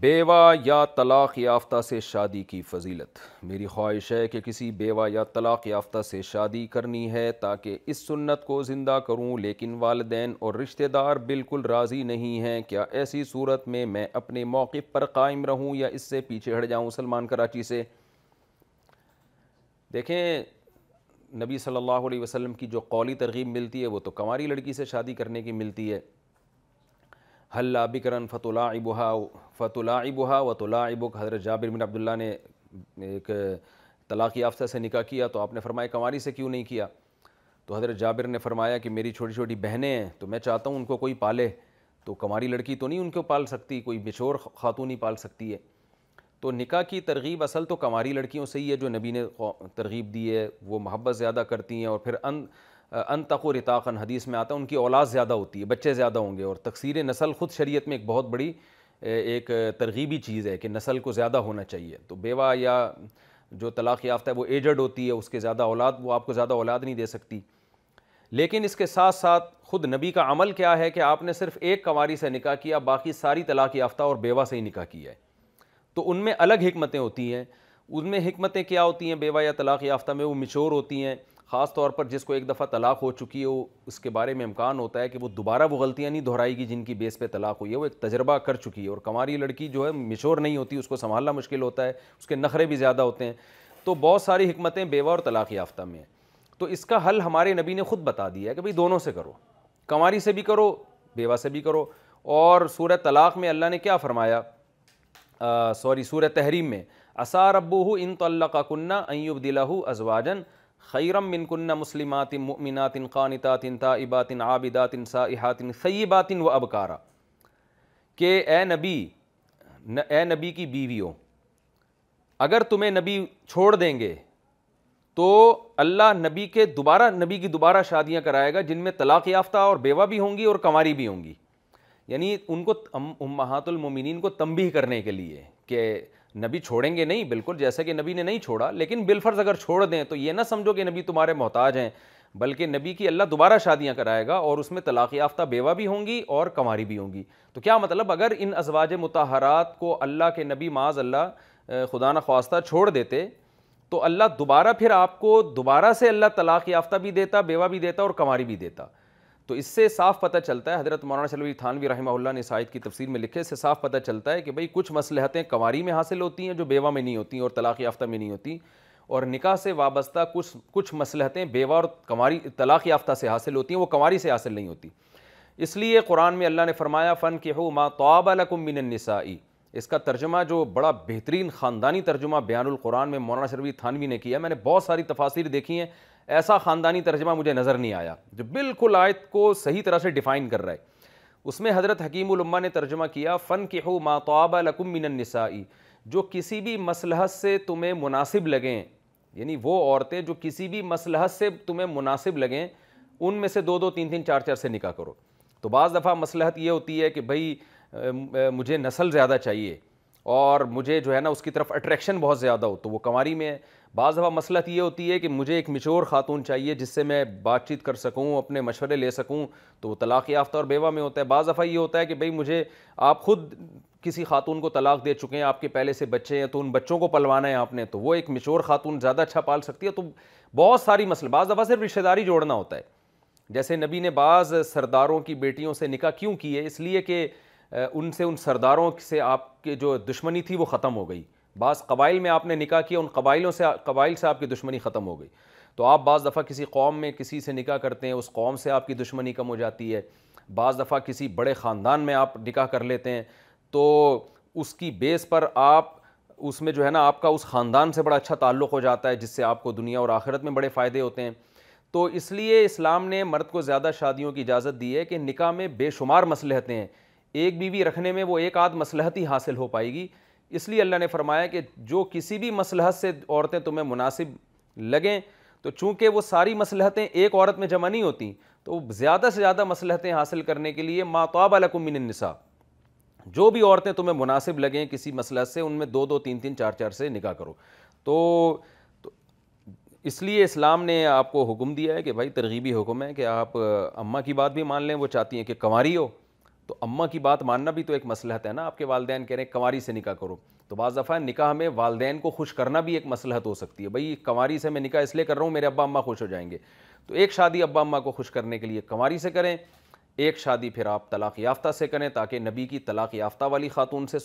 بیوہ یا طلاق یافتہ سے شادی کی فضیلت میری خواہش ہے کہ کسی بیوہ یا طلاق یافتہ سے شادی کرنی ہے تاکہ اس سنت کو زندہ کروں لیکن والدین اور رشتہ دار بالکل راضی نہیں ہیں کیا ایسی صورت میں میں اپنے موقع پر قائم رہوں یا اس سے پیچھے ہٹ جاؤں سلمان کراچی سے دیکھیں نبی صلی اللہ علیہ وسلم کی جو قولی ترغیب ملتی ہے وہ تو کماری لڑکی سے شادی کرنے کی ملتی ہے حل بکرن کرن فت العٰ ابھا فت العٰ حضرت جابر بن عبداللہ نے ایک طلاق یافتہ سے نکاح کیا تو آپ نے فرمایا کماری سے کیوں نہیں کیا تو حضرت جابر نے فرمایا کہ میری چھوٹی چھوٹی بہنیں ہیں تو میں چاہتا ہوں ان کو کوئی پالے تو کماری لڑکی تو نہیں ان کو پال سکتی کوئی بچور خاتون نہیں پال سکتی ہے تو نکاح کی ترغیب اصل تو کماری لڑکیوں سے ہی ہے جو نبی نے ترغیب دی ہے وہ محبت زیادہ کرتی ہیں اور پھر ان ان تقوراق حدیث میں آتا ہے ان کی اولاد زیادہ ہوتی ہے بچے زیادہ ہوں گے اور تقصیر نسل خود شریعت میں ایک بہت بڑی ایک ترغیبی چیز ہے کہ نسل کو زیادہ ہونا چاہیے تو بیوہ یا جو طلاق یافتہ ہے وہ ایجڈ ہوتی ہے اس کے زیادہ اولاد وہ آپ کو زیادہ اولاد نہیں دے سکتی لیکن اس کے ساتھ ساتھ خود نبی کا عمل کیا ہے کہ آپ نے صرف ایک کنواری سے نکاح کیا باقی ساری طلاق یافتہ اور بیوہ سے ہی نکاح کیا ہے تو ان میں الگ حکمتیں ہوتی ہیں ان میں حکمتیں کیا ہوتی ہیں بیوہ یا طلاق یافتہ میں وہ مچور ہوتی ہیں خاص طور پر جس کو ایک دفعہ طلاق ہو چکی ہے اس کے بارے میں امکان ہوتا ہے کہ وہ دوبارہ وہ غلطیاں نہیں دہرائے گی جن کی بیس پہ طلاق ہوئی ہے وہ ایک تجربہ کر چکی ہے اور کماری لڑکی جو ہے مشور نہیں ہوتی اس کو سنبھالنا مشکل ہوتا ہے اس کے نخرے بھی زیادہ ہوتے ہیں تو بہت ساری حکمتیں بیوہ اور طلاق یافتہ میں ہیں تو اس کا حل ہمارے نبی نے خود بتا دیا ہے کہ بھئی دونوں سے کرو کماری سے بھی کرو بیوہ سے بھی کرو اور سورہ طلاق میں اللہ نے کیا فرمایا سوری سورہ تحریم میں اسار ربو ہو ان طلّہ اللہ کا کنہ ہُو ازواجن خیرم من کن مسلمات مؤمنات قانتات تائبات عابدات سائحات سیبات و ابکارا کہ اے نبی اے نبی کی بیویوں اگر تمہیں نبی چھوڑ دیں گے تو اللہ نبی کے دوبارہ نبی کی دوبارہ شادیاں کرائے گا جن میں طلاق یافتہ اور بیوہ بھی ہوں گی اور کماری بھی ہوں گی یعنی ان کو امہات المومنین کو تنبیہ کرنے کے لیے کہ نبی چھوڑیں گے نہیں بالکل جیسا کہ نبی نے نہیں چھوڑا لیکن بالفرض اگر چھوڑ دیں تو یہ نہ سمجھو کہ نبی تمہارے محتاج ہیں بلکہ نبی کی اللہ دوبارہ شادیاں کرائے گا اور اس میں طلاق یافتہ بیوہ بھی ہوں گی اور کماری بھی ہوں گی تو کیا مطلب اگر ان ازواج متحرات کو اللہ کے نبی معاذ اللہ خدا خواستہ چھوڑ دیتے تو اللہ دوبارہ پھر آپ کو دوبارہ سے اللہ طلاق یافتہ بھی دیتا بیوہ بھی دیتا اور کماری بھی دیتا تو اس سے صاف پتہ چلتا ہے حضرت مولانا شلوی تھانوی رحمہ اللہ نے سائد کی تفسیر میں لکھے اس سے صاف پتہ چلتا ہے کہ بھئی کچھ مصلحتیں کماری میں حاصل ہوتی ہیں جو بیوہ میں نہیں ہوتی اور طلاق یافتہ میں نہیں ہوتی اور نکاح سے وابستہ کچھ کچھ مصلاحتیں بیوہ اور کنواری طلاق یافتہ سے حاصل ہوتی ہیں وہ کنواری سے حاصل نہیں ہوتی اس لیے قرآن میں اللہ نے فرمایا فن کہ ہو ما تو من النسائی اس کا ترجمہ جو بڑا بہترین خاندانی ترجمہ بیان القرآن میں مولانا شرفی تھانوی نے کیا میں نے بہت ساری تفاصیر دیکھی ہیں ایسا خاندانی ترجمہ مجھے نظر نہیں آیا جو بالکل آیت کو صحیح طرح سے ڈیفائن کر رہا ہے اس میں حضرت حکیم الامہ نے ترجمہ کیا فن ہو ماتواب لکم من النسائی جو کسی بھی مصلحت سے تمہیں مناسب لگیں یعنی وہ عورتیں جو کسی بھی مصلحت سے تمہیں مناسب لگیں ان میں سے دو دو تین تین چار چار سے نکاح کرو تو بعض دفعہ مصلحت یہ ہوتی ہے کہ بھائی مجھے نسل زیادہ چاہیے اور مجھے جو ہے نا اس کی طرف اٹریکشن بہت زیادہ ہو تو وہ کنواری میں بعض دفعہ مسئلہ یہ ہوتی ہے کہ مجھے ایک مچور خاتون چاہیے جس سے میں بات چیت کر سکوں اپنے مشورے لے سکوں تو وہ طلاق یافتہ اور بیوہ میں ہوتا ہے بعض دفعہ یہ ہوتا ہے کہ بھئی مجھے آپ خود کسی خاتون کو طلاق دے چکے ہیں آپ کے پہلے سے بچے ہیں تو ان بچوں کو پلوانا ہے آپ نے تو وہ ایک مچور خاتون زیادہ اچھا پال سکتی ہے تو بہت ساری مسئلہ بعض دفعہ صرف رشتہ داری جوڑنا ہوتا ہے جیسے نبی نے بعض سرداروں کی بیٹیوں سے نکاح کیوں کی ہے اس لیے کہ ان سے ان سرداروں سے آپ کی جو دشمنی تھی وہ ختم ہو گئی بعض قبائل میں آپ نے نکاح کیا ان قبائلوں سے قبائل سے آپ کی دشمنی ختم ہو گئی تو آپ بعض دفعہ کسی قوم میں کسی سے نکاح کرتے ہیں اس قوم سے آپ کی دشمنی کم ہو جاتی ہے بعض دفعہ کسی بڑے خاندان میں آپ نکاح کر لیتے ہیں تو اس کی بیس پر آپ اس میں جو ہے نا آپ کا اس خاندان سے بڑا اچھا تعلق ہو جاتا ہے جس سے آپ کو دنیا اور آخرت میں بڑے فائدے ہوتے ہیں تو اس لیے اسلام نے مرد کو زیادہ شادیوں کی اجازت دی ہے کہ نکاح میں بے شمار مسلحتیں ہیں ایک بیوی رکھنے میں وہ ایک آدھ مصلحت ہی حاصل ہو پائے گی اس لیے اللہ نے فرمایا کہ جو کسی بھی مصلحت سے عورتیں تمہیں مناسب لگیں تو چونکہ وہ ساری مصلحتیں ایک عورت میں جمع نہیں ہوتی تو زیادہ سے زیادہ مسلحتیں حاصل کرنے کے لیے ما من النساء جو بھی عورتیں تمہیں مناسب لگیں کسی مصلحت سے ان میں دو دو تین تین چار چار سے نکاح کرو تو اس لیے اسلام نے آپ کو حکم دیا ہے کہ بھائی ترغیبی حکم ہے کہ آپ اماں کی بات بھی مان لیں وہ چاہتی ہیں کہ کنواری ہو تو اماں کی بات ماننا بھی تو ایک مسلحت ہے نا آپ کے والدین کہہ رہے ہیں کنواری سے نکاح کرو تو بعض دفعہ نکاح میں والدین کو خوش کرنا بھی ایک مسلحت ہو سکتی ہے بھائی کنواری سے میں نکاح اس لیے کر رہا ہوں میرے ابا اماں خوش ہو جائیں گے تو ایک شادی ابا اماں کو خوش کرنے کے لیے کنواری سے کریں ایک شادی پھر آپ طلاق یافتہ سے کریں تاکہ نبی کی طلاق یافتہ والی خاتون سے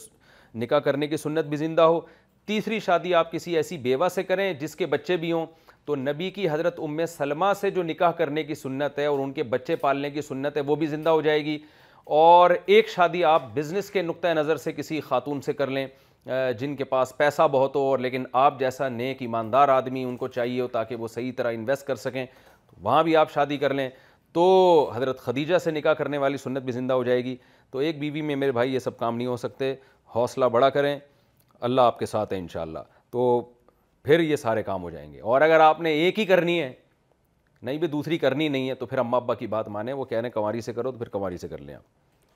نکاح کرنے کی سنت بھی زندہ ہو تیسری شادی آپ کسی ایسی بیوہ سے کریں جس کے بچے بھی ہوں تو نبی کی حضرت ام سلمہ سے جو نکاح کرنے کی سنت ہے اور ان کے بچے پالنے کی سنت ہے وہ بھی زندہ ہو جائے گی اور ایک شادی آپ بزنس کے نقطہ نظر سے کسی خاتون سے کر لیں جن کے پاس پیسہ بہت ہو اور لیکن آپ جیسا نیک ایماندار آدمی ان کو چاہیے ہو تاکہ وہ صحیح طرح انویسٹ کر سکیں وہاں بھی آپ شادی کر لیں تو حضرت خدیجہ سے نکاح کرنے والی سنت بھی زندہ ہو جائے گی تو ایک بیوی میں میرے بھائی یہ سب کام نہیں ہو سکتے حوصلہ بڑا کریں اللہ آپ کے ساتھ ہے انشاءاللہ تو پھر یہ سارے کام ہو جائیں گے اور اگر آپ نے ایک ہی کرنی ہے نہیں بھائی دوسری کرنی نہیں ہے تو پھر اماں ابا کی بات مانیں وہ کہہ رہے ہیں کماری سے کرو تو پھر کنواری سے کر لیں آپ